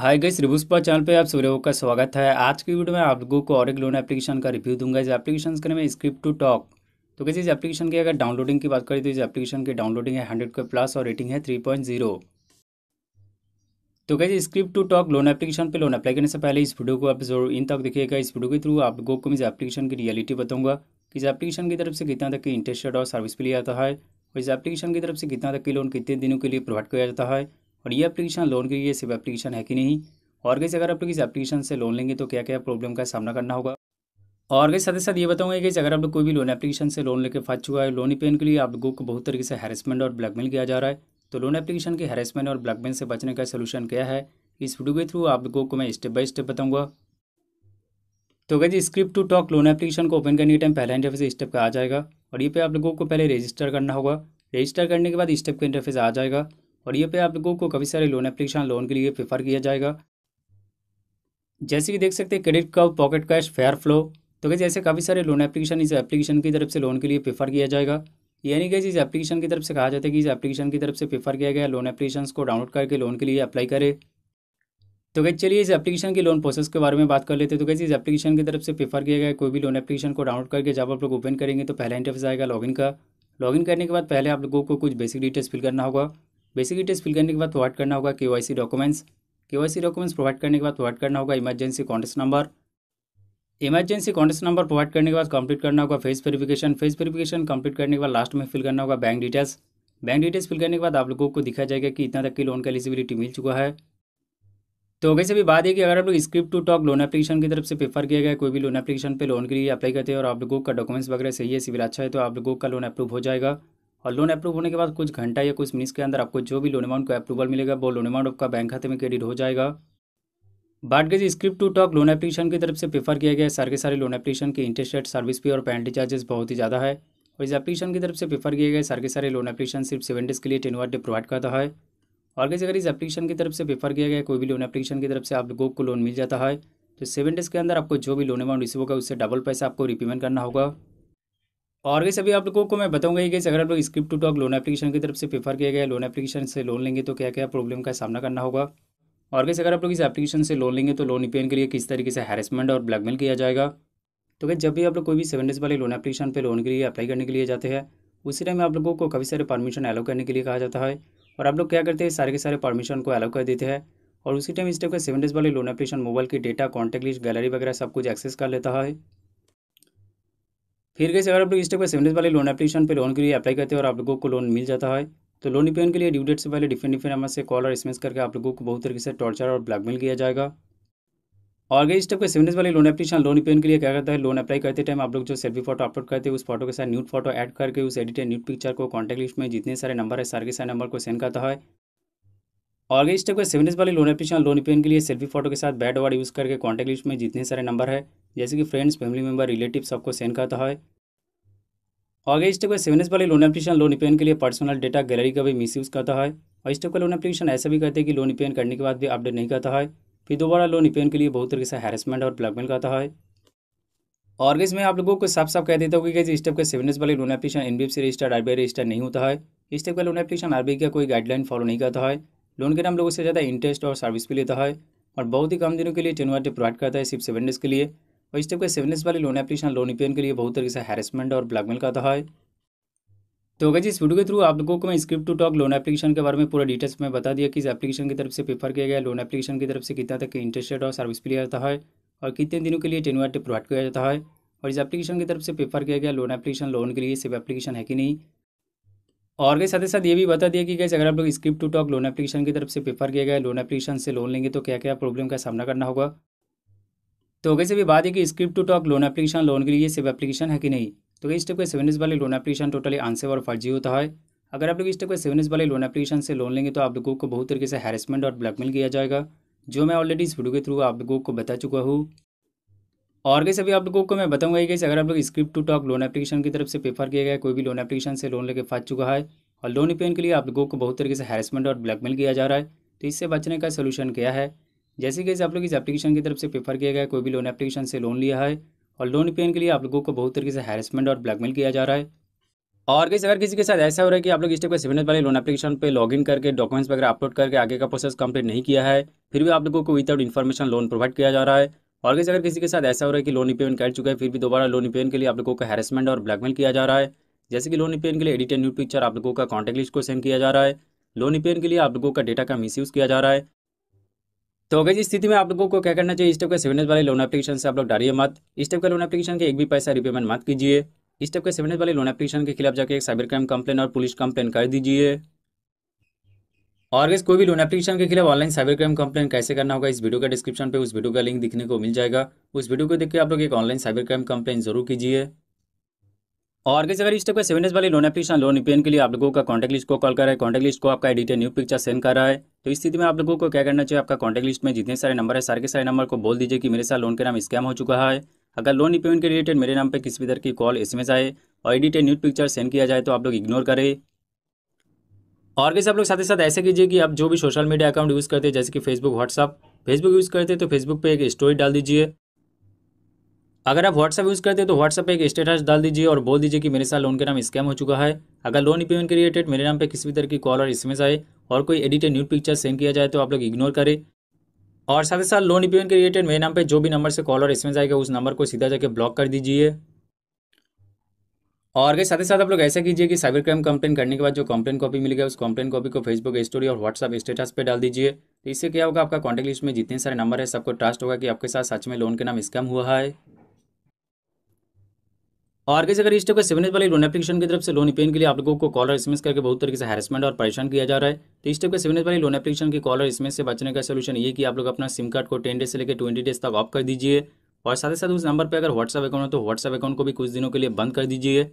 हाय गई रिव्यूज पर चैनल पे आप सूर्य का स्वागत है आज की वीडियो में आप लोगों को और एक लोन एप्लीकेशन का रिव्यू दूंगा इस एप्लीकेशन के नाम स्क्रिप्ट टू टॉक तो कैसे इस एप्लीकेशन की अगर डाउनलोडिंग की बात करें तो इस एप्लीकेशन की डाउनलोडिंग है हंड्रेड के प्लस और रेटिंग है थ्री पॉइंट जीरो तो कैसे script to talk loan application पर लोन अप्लाई करने से पहले इस वीडियो को आप जरूर इन तक देखिएगा इस वीडियो के थ्रू आप लोगों को इस एप्लीकेशन की रियलिटी बताऊंगा कि इस एप्लीकेशन की तरफ से कितना तक की इंटरेस्टेड और सर्विस भी लिया जाता है और इस एप्लीकेशन की तरफ से कितना तक की लोन कितने दिनों के लिए प्रोवाइड किया जाता है और ये एप्लीकेशन लोन के लिए सिर्फ एप्लीकेशन है कि नहीं और कैसे अगर आप लोग इस एप्लीकेशन से लोन लेंगे तो क्या क्या प्रॉब्लम का सामना करना होगा और कैसे साथ ही साथ ये बताऊंगा कि अगर आप लोग कोई भी लोन एप्लीकेशन से लोन लेकर फंस चुका है लोन पेन के लिए आप लोगों को बहुत तरीके से हैरेसमेंट और ब्लैकमेल किया जा रहा है तो लोन एप्लीकेशन के हैरेसमेंट और ब्लैकमेल से बचने का सोल्यूशन क्या है इस वीडियो के थ्रू आप लोगों को मैं स्टेप बाय स्टेप बताऊंगा तो गई script to talk loan application को ओपन करने के टाइम पहला इंटरफेस स्टेप का आ जाएगा और ये पे आप लोगों को पहले रजिस्टर करना होगा रजिस्टर करने के बाद स्टेप का इंटरफेस आ जाएगा और ये पे आप लोगों को काफ़ी सारे लोन एप्लीकेशन लोन के लिए प्रेफर किया जाएगा जैसे कि देख सकते हैं credit card pocket cash fair flow तो कैसे ऐसे काफ़ी सारे लोन एप्लीकेशन इस एप्लीकेशन की तरफ से लोन के लिए प्रेफर किया जाएगा यानी कि इस एप्लीकेशन की तरफ से कहा जाता है कि इस एप्लीकेशन की तरफ से प्रेफर किया गया लोन एप्लीकेशन को डाउनलोड करके लोन के लिए अप्लाई करें तो कैसे चलिए इस एप्लीकेशन की लोन प्रोसेस के बारे में बात कर लेते हैं तो कैसे इस एप्लीकेशन की तरफ से प्रेफर किया गया कोई भी लोन एप्लीकेशन को डाउनलोड करके जब आप लोग ओपन करेंगे तो पहला इंटरफेस आएगा लॉगिन का लॉगिन करने के बाद पहले आप लोगों को कुछ बेसिक डिटेल्स फिल करना होगा बेसिक डिटेल्स फिल करने के बाद प्रोवाइड करना होगा के डॉक्यूमेंट्स के डॉक्यूमेंट्स प्रोवाइड करने के बाद प्रोवाइड करना होगा emergency contact number emergency contact number provide करने के बाद कंप्लीट करना होगा face verification face verification complete करने के बाद लास्ट में फिल करना होगा bank details bank details fill करने के बाद आप लोगों को दिखा जाएगा कि इतना तक की लोन का एलिजिबिलिटी मिल चुका है तो वैसे भी बात है कि अगर आप लोग script to talk loan application की तरफ से प्रेफर किया गया कोई भी लोन एप्लीकेशन पे लोन के लिए अप्लाई करते हैं और आप लोगों का डॉक्यूमेंट्स वगैरह सही है सिविल अच्छा है तो आप लोगों का लोन अप्रूव हो जाएगा और लोन अप्रूव होने के बाद कुछ घंटा या कुछ मिनट के अंदर आपको जो भी लोन अमाउंट का अप्रूवल मिलेगा वो लोन अमाउंट आपका बैंक खाते में क्रेडिट हो जाएगा बात script to talk loan application की तरफ से प्रेफर किया गया है सारे सारे लोन एप्लीकेशन के इंटरेस्ट रेट सर्विस फी और पेनल्टी चार्जेस बहुत ही ज़्यादा है और इस एप्लीकेशन की तरफ से प्रेफर किए गए सारे सारे लोन एप्लीकेशन सिर्फ सेवन डेज के लिए टेन वर्ड डे प्रोवाइड करता है और कैसे अगर इस एप्लीकेशन की तरफ से प्रेफर किया गया कोई भी लोन एप्लीकेशन की तरफ से आप लोगों को लोन मिल जाता है तो सेवन डेज के अंदर आपको जो भी लोन अमाउंट रिसीव होगा उससे डबल पैसा आपको रिपेमेंट करना होगा और वैसे अभी आप लोगों को मैं बताऊंगा कि अगर आप लोग script to talk loan application की तरफ से प्रेफर किया गया लोन एप्लीकेशन से लोन लेंगे तो क्या क्या प्रॉब्लम का सामना करना होगा और वैसे अगर आप लोग इस एप्लीकेशन से लोन लेंगे तो लोन रिपेयर के लिए किस तरीके से हैरेसमेंट और ब्लैकमेल किया जाएगा तो क्या जब भी आप लोग कोई भी सेवन डेज वाले लोन एप्लीकेशन पर लोन के लिए अप्लाई करने के लिए जाते हैं उसी टाइम आप लोगों को काफ़ी सारे परमिशन अलाउ करने के लिए कहा जाता है और आप लोग क्या करते हैं सारे के सारे परमिशन को अलाउ कर देते हैं और उसी टाइम इस टाइप का सेवन डेज वाले लोन एप्लीकेशन मोबाइल की डेटा कॉन्टैक्ट लिस्ट गैलरी वगैरह सब कुछ एक्सेस कर लेता है फिर कैसे अगर आप लोग इस टाइप का सेवन वाले लोन एप्लीकेशन पे लोन के लिए अप्लाई करते हैं और आप लोगों को लोन मिल जाता है तो लोन रिपेन के लिए ड्यू डेट से पहले डिफरेंट डिफरेंट नंबर से कॉल और एसमेंस करके आप लोगों को बहुत तरीके से टॉर्चर और ब्लैकमेल किया जाएगा और गई इस टाइप के सेवन वाले लोन एप्लीकेशन लोन रिपेन के लिए क्या करता है लोन अप्लाई करते टाइम आप लोग जो सेल्फी फोटो अपलोड करते हैं उस फोटो के साथ न्यूट फोटो एड करके उस एडिटेड न्यूट पिक्चर को कॉन्टैक्ट लिस्ट में जितने सारे नंबर है सारे के सारे नंबर को सेंड करता है और इस टाइप का सेवन वाले लोन एप्लीकेशन लोन पेन के लिए सेल्फी फोटो के साथ बैड वर्ड यूज़ करके कॉन्टैक्ट लिस्ट में जितने सारे नंबर है जैसे कि फ्रेंड्स फैमिली मेंबर रिलेटिव सबको सेंड करता है और इस टाइप का सेवन वाले लोन एप्लीकेशन लोन पेन के लिए पर्सनल डेटा गैलरी का भी मिस यूज़ करता है और इस टाइप का लोन एप्लीकेशन ऐसा भी कहते हैं कि लोन पेन करने के बाद भी अपडेट नहीं करता है फिर दोबारा लोन पेन के लिए बहुत तरीके से हैरेसमेंट और ब्लैकमेल करता है और इसमें आप लोगों को साफ साफ कह देता हूँ कि इस टाइप का सेवन वाले loan application N B F C registered R B register नहीं होता है इस टाइप का लोन एप्लीकेशन आर का कोई गाइडलाइन फॉलो नहीं करता है लोन के नाम लोगों से ज़्यादा इंटरेस्ट और सर्विस भी लेता है और बहुत ही कम दिनों के लिए टेन डे प्रोवाइड करता है सिर्फ सेवन डेज़ के लिए और इस टाइप के सेवन डेज वाले लोन एप्लीकेशन लोन रिपेयर के लिए बहुत तरीके से हैरेसमेंट और ब्लैकमेल करता है तो अगर जी इस वीडियो के थ्रू आप लोगों को मैं script to talk loan application के बारे में पूरा डिटेल्स में बता दिया कि इस एप्लीकेशन की तरफ से प्रेफर किया गया लोन एप्लीकेशन की तरफ से कितना तक इंटरेस्ट और सर्विस भी लिया जाता है और कितने दिनों के लिए टेन वाट प्रोवाइड किया जाता है और इस एप्लीकेशन की तरफ से प्रेफर किया गया लोन एप्लीकेशन लोन के लिए सिर्फ एप्लीकेशन है कि नहीं और के साथ ही साथ ये भी बता दिया कि कैसे अगर आप लोग script to talk loan application की तरफ से प्रेफर किया गया लोन एप्लीकेशन से लोन लेंगे तो क्या क्या प्रॉब्लम का सामना करना होगा तो कैसे भी बात है कि script to talk loan application loan के लिए सेव एप्लीकेशन है कि नहीं तो गई स्टेप के सेवन वाले लोन एप्लीकेशन टोटली आंसर और फर्जी होता है अगर आप लोग इस टाइप के सेवन वाले लोन एप्लीकेशन से लोन लेंगे तो आप लोगों को बहुत तरीके से हैरेसमेंट और ब्लैकमेल किया जाएगा जो मैं ऑलरेडी इस वीडियो के थ्रू आप लोगों को बता चुका हूँ और कैसे अभी आप लोगों को मैं बताऊंगा कि अगर आप लोग script to talk loan application की तरफ से पेपर किया गया कोई भी लोन एप्लीकेशन से लोन लेके फंस चुका है और लोन रिपेन के लिए आप लोगों को बहुत तरीके से हैरेसमेंट और ब्लैकमेल किया जा रहा है तो इससे बचने का सोल्यूशन क्या है जैसे कैसे आप लोग इस एप्लीकेशन की तरफ से पेपर किया गया कोई भी लोन एप्लीकेशन से लोन लिया है और लोन रिपेन के लिए आप लोगों को बहुत तरीके से हैरेसमेंट और ब्लैकमेल किया जा रहा है और कैसे अगर किसी के साथ ऐसा हो रहा है कि आप लोग इस टाइप का सेवन वाले लोन एप्लीकेशन लॉग लॉगिन करके डॉक्यूमेंट्स वगैरह अपलोड करके आगे का प्रोसेस कंप्लीट नहीं किया है फिर भी आप लोगों को विदाउट इन्फॉर्मेशन लोन प्रोवाइड किया जा रहा है और कैसे अगर किसी के साथ ऐसा हो रहा है कि लोन रिपेमेंट कर चुका है फिर भी दोबारा लोन रिपेमेंट के लिए आप लोगों का हैरेसमेंट और ब्लैकमेल किया जा रहा है जैसे कि लोन रिपेमेंट के लिए एडिटेड न्यू पिक्चर आप लोगों का कॉन्टैक्ट लिस्ट को सेंड किया जा रहा है लोन रिपेमेंट के लिए आप लोगों का डेटा का मिसयूज किया जा रहा है तो अगर इस स्थिति में आप लोगों को क्या करना चाहिए इस टाइप के सेवन वाले लोन एप्लीकेशन से आप लोग डालिए मत इस टाइप का लोन एप्लीकेशन के एक भी पैसा रिपेमेंट मत कीजिए इस टाइप के सेवन वाले लोन एप्लीकेशन के खिलाफ जाकर एक साइबर क्राइम कंप्लेन और पुलिस कंप्लेन कर दीजिए और इस कोई भी लोन एप्लीकेशन के खिलाफ ऑनलाइन साइबर क्राइम कंप्लेन कैसे करना होगा इस वीडियो का डिस्क्रिप्शन पे उस वीडियो का लिंक दिखने को मिल जाएगा उस वीडियो को देख के आप लोग एक ऑनलाइन साइबर क्राइम कंप्लेन जरूर कीजिए और अगर अगर इस टाइप का सेवन डेज वाली लोन एप्लीकेशन लोन रिपेन के लिए आप लोगों का कॉन्टैक्ट लिस्ट को कॉल कर रहा है कॉन्टैक्ट लिस्ट को आपका एडिटर न्यू पिक्चर सेंड कर रहा है तो इस स्थिति में आप लोगों को क्या करना चाहिए आपका कॉन्टैक्ट लिस्ट में जितने सारे नंबर है सारे के सारे नंबर को बोल दीजिए कि मेरे साथ लोन के नाम स्कैम हो चुका है अगर लोन रिपेमेंट के रिलेटेड मेरे नाम पर किसी भी तरह की कॉल एस आए और एडिटेड न्यूज पिक्चर सेंड किया जाए तो आप लोग इग्नोर करें और कैसे आप लोग साथ ही साथ ऐसे कीजिए कि आप जो भी सोशल मीडिया अकाउंट यूज़ करते हैं जैसे कि फेसबुक व्हाट्सअप फेसबुक यूज़ करते हैं तो फेसबुक पे एक स्टोरी डाल दीजिए अगर आप व्हाट्सअप यूज़ करते हैं तो व्हाट्सअप पे एक स्टेटस डाल दीजिए और बोल दीजिए कि मेरे साथ लोन के नाम स्कैम हो चुका है अगर लोन पेमेंट के रिलेटेड मेरे नाम पर किसी भी तरह की कॉल और एस आए और कोई एडिटेड न्यूड पिक्चर सेंड किया जाए तो आप लोग इग्नोर करें और साथ ही साथ लोन पेमेंट के रिलेटेड मेरे नाम पर जो भी नंबर से कॉल और एस आएगा उस नंबर को सीधा जाकर ब्लॉक कर दीजिए और गई साथ ही साथ आप लोग ऐसा कीजिए कि साइबर क्राइम कंप्लेन करने के बाद जो कंप्लेन कॉपी मिल गया उस कंप्लेन कॉपी को फेसबुक स्टोरी और व्हाट्सअप स्टेटस पे डाल दीजिए तो इससे क्या होगा आपका कॉन्टैक्ट लिस्ट में जितने सारे नंबर है सबको ट्रस्ट होगा कि आपके साथ सच में लोन के नाम स्कैम हुआ है और कैसे अगर इस टाइप का सेवन वाली लोन एप्लीकेशन की तरफ से लोन पेन के लिए आप लोगों को कॉलर इसमेस करके बहुत तरीके से हैरेसमेंट और परेशान किया जा रहा है तो इस टाइप का सेवन वाली लोन एप्लीकेशन की कॉलर इसमें से बचने का सोल्यूशन ये कि आप लोग अपना सिम कार्ड को टेन डेज से लेकर ट्वेंटी डेज तक ऑफ कर दीजिए और साथ ही साथ उस नंबर पर अगर व्हाट्सअप अकाउंट हो तो व्हाट्सअप अकाउंट को भी कुछ दिनों के लिए बंद कर दीजिए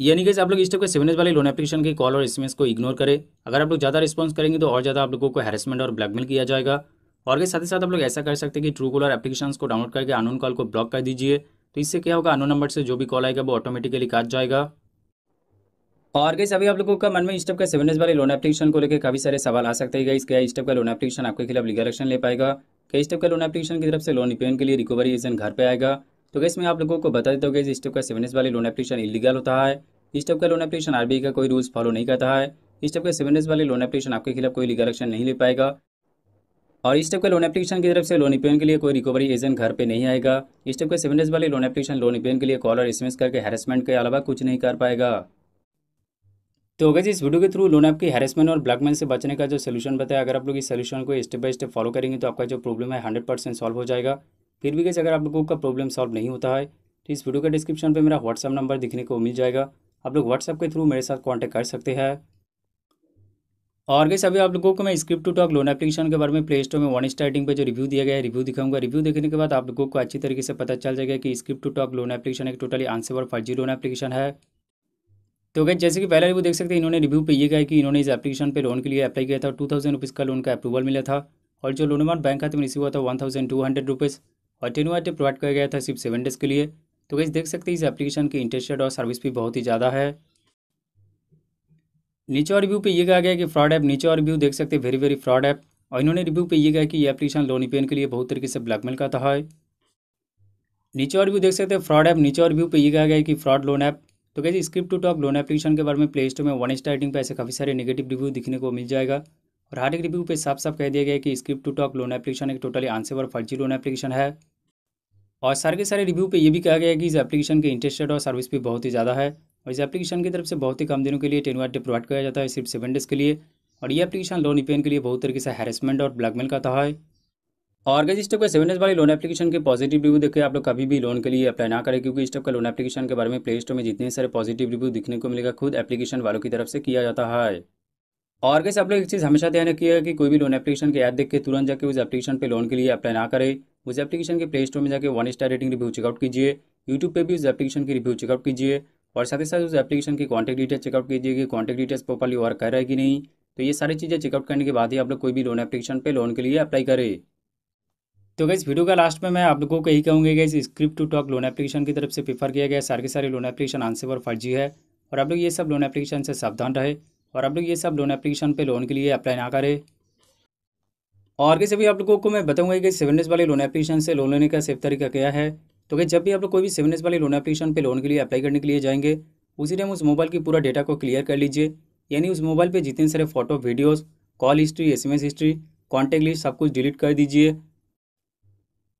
यानी कि आप लोग इस टाइप के सेवन वाले लोन एप्लीकेशन की कॉल और एसएमएस को इग्नोर करें अगर आप लोग ज़्यादा रिस्पॉन्स करेंगे तो और ज़्यादा आप लोगों को हैरेसमेंट और ब्लैकमेल किया जाएगा और के साथ ही साथ आप लोग ऐसा कर सकते हैं कि ट्रू कॉलर एप्लीकेशन को डाउनलोड करके अनोन कॉल को ब्लॉक कर दीजिए तो इससे क्या होगा अनोन नंबर से जो भी कॉल आएगा वो ऑटोमेटिकली काट जाएगा और कैसे अभी आप लोगों का मन में इस टाइप का सेवन वाले लोन एप्लीकेशन को लेकर काफी सारे सवाल आ सकते हैं क्या इस टाइप का लोन एप्लीकेशन आपके खिलाफ लीगल एक्शन ले पाएगा क्या इस टाइप का लोन एप्लीकेशन की तरफ से लोन रिपेमेंट के लिए रिकवरी एजेंट घर पर आएगा तो कैसे मैं आप लोगों को बता देता हूँ कि इस टाइप का सेवन एस वाले लोन एप्लीकेशन इलीगल होता है इस टाइप का लोन एप्लीकेशन आर का कोई रूल्स फॉलो नहीं करता है इस टाइप का सेवन एस वाले लोन एप्लीकेशन आपके खिलाफ कोई लीगल एक्शन नहीं ले पाएगा और इस टाइप का लोन एप्लीकेशन की तरफ से लोन रिपेयन e के लिए कोई रिकवरी एजेंट घर पर नहीं आएगा इस टाइप का सेवन डेज वाले लोन एप्लीकेशन लोन रिपेयन के लिए कॉल और एसएमएस करके हेरसमेंट के अलावा कुछ नहीं कर पाएगा तो अगर इस वीडियो के थ्रू लोन आपके की हैरेसमेंट और ब्लैकमेल से बचने का जो सोल्यूशन बताया अगर आप लोग इस सोल्यूशन को स्टेप बाय स्टेप फॉलो करेंगे तो आपका जो प्रॉब्लम है हंड्रेड परसेंट सॉल्व हो जाएगा फिर भी कैसे अगर आप लोगों का प्रॉब्लम सॉल्व नहीं होता है तो इस वीडियो का डिस्क्रिप्शन पर मेरा व्हाट्सअप नंबर दिखने को मिल जाएगा आप लोग व्हाट्सअप के थ्रू मेरे साथ कॉन्टैक्ट कर सकते हैं और कैसे अभी आप लोगों को मैं script to talk loan application के बारे में प्ले स्टोर में वन स्टार्टिंग पे जो रिव्यू दिया गया है रिव्यू दिखाऊंगा रिव्यू देखने के बाद आप लोगों को अच्छी तरीके से पता चल जाएगा कि script to talk loan application एक टोटली फाइव फर्जी लोन एप्लीकेशन है तो कैसे जैसे कि पहला रिव्यू देख सकते हैं इन्होंने रिव्यू पर ये कहा कि इन्होंने इस एप्लीकेशन पर लोन के लिए अप्लाई किया था टू थाउजेंड रुपीज़ का लोन का अप्रूवल मिला था और जो लोन अमाउंट बैंक खाते में रिसीव हुआ था one thousand two hundred rupees और टेनवा टेप प्रोवाइड किया गया था सिर्फ सेवन डेज के लिए तो कैसे देख सकते हैं इस एप्लीकेशन की इंटरेस्टेड और सर्विस भी बहुत ही ज़्यादा है नीचे और रिव्यू पे ये कहा गया कि फ्रॉड ऐप नीचे और रिव्यू देख सकते हैं वेरी वेरी फ्रॉड ऐप और इन्होंने रिव्यू पे ये कहा कि ये एप्लीकेशन ई e के लिए बहुत तरीके से ब्लैकमेल करता है नीचे और रिव्यू देख सकते हैं फ्रॉड ऐप नीचे और रिव्यू पे ये कहा गया कि फ्रॉड लोन ऐप तो कैसे script to top loan application के बारे में प्ले स्टोर में वन स्टार्टिंग पर ऐसे काफ़ी सारे नेगेटिव रिव्यू दिखने को मिल जाएगा और हर एक रिव्यू पे साफ साफ कह दिया गया कि script to talk loan application एक टोटली और फर्जी लोन एप्लीकेशन है और सारे के सारे रिव्यू पे ये भी कहा गया है कि इस एप्लीकेशन के इंटरेस्ट रेट और सर्विस भी बहुत ही ज़्यादा है और इस एप्लीकेशन की तरफ से बहुत ही कम दिनों के लिए टेन वाट प्रोवाइड किया जाता है सिर्फ सेवन डेज़ के लिए और ये एप्लीकेशन लोन रिपेन के लिए बहुत तरीके से हैरेसमेंट और ब्लैकमेल करता है और अगर इस टाइप का सेवन डेज वाली लोन एप्लीकेशन के पॉजिटिव रिव्यू देखें आप लोग कभी भी लोन के लिए अप्लाई ना करें क्योंकि इस टाइप का लोन एप्लीकेशन के बारे में प्ले स्टोर में जितने सारे पॉजिटिव रिव्यू दिखने को मिलेगा खुद एप्लीकेशन वालों की तरफ से किया जाता है और कैसे आप लोग एक चीज़ हमेशा ध्यान रखिएगा कि कोई भी लोन एप्लीकेशन के ऐप देख के तुरंत जाकर उस एप्लीकेशन पर लोन के लिए अप्लाई ना करें मुझे एप्लीकेशन के प्ले स्टोर में जाकर one star rating review checkout कीजिए यूट्यूब पे भी उस एप्लीकेशन की रिव्यू चेकआउट कीजिए और साथ ही साथ उस एप्लीकेशन की कॉन्टैक्ट डिटेल्स चेकआउट कीजिए कि कॉन्टैक्ट डिटेल्स प्रॉपरली वर्क कर रहा है कि नहीं तो ये सारी चीज़ें चेकआउट करने के बाद ही आप लोग कोई भी लोन एप्लीकेशन पर लोन के लिए अप्लाई करें तो गैस वीडियो का लास्ट में मैं आप लोगों को यही कहूँगी इस script to talk loan application की तरफ से प्रीफर किया गया सारे के सारे लोन एप्लीकेशन आंसर और फर्जी है और आप लोग ये सब लोन एप्लीकेशन से सावधान रहे और आप लोग ये सब लोन एप्लीकेशन पर लोन के लिए अप्लाई ना करें और कैसे भी आप लोगों को मैं बताऊंगा कि सेवन डेज वाले लोन एप्लीकेशन से लोन लेने का सेफ तरीका क्या है तो कि जब भी आप लोग कोई भी सेवन डेज वाले लोन एप्लीकेशन पे लोन के लिए अप्लाई करने के लिए जाएंगे उसी टाइम उस मोबाइल की पूरा डेटा को क्लियर कर लीजिए यानी उस मोबाइल पर जितने सारे photo videos call history S history contact list सब कुछ डिलीट कर दीजिए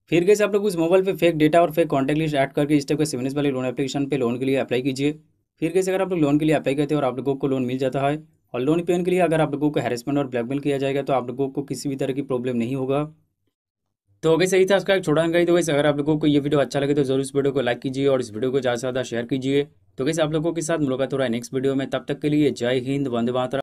फिर कैसे आप लोग उस मोबाइल पर फेक डेटा और फेक कॉन्टैक्ट लिस्ट एड करके इस टाइप के सेवन वाले लोन एप्लीकेशन पर लोन के लिए अप्लाई कीजिए फिर कैसे अगर आप लोग लोन के लिए अप्लाई करते हैं और आप लोगों को लोन मिल जाता है और लोन पेन के लिए अगर आप लोगों को हेरेसमेंट और ब्लैकमेल किया जाएगा तो आप लोगों को किसी भी तरह की प्रॉब्लम नहीं होगा तो अगर सही था उसका एक छोटा अंगाई तो वैसे अगर आप लोगों को ये वीडियो अच्छा लगे तो जरूर इस वीडियो को लाइक कीजिए और इस वीडियो को ज़्यादा से ज़्यादा शेयर कीजिए तो कैसे आप लोगों के साथ मुलाकात हो रहा है नेक्स्ट वीडियो में तब तक के लिए जय हिंद वंदे मातरम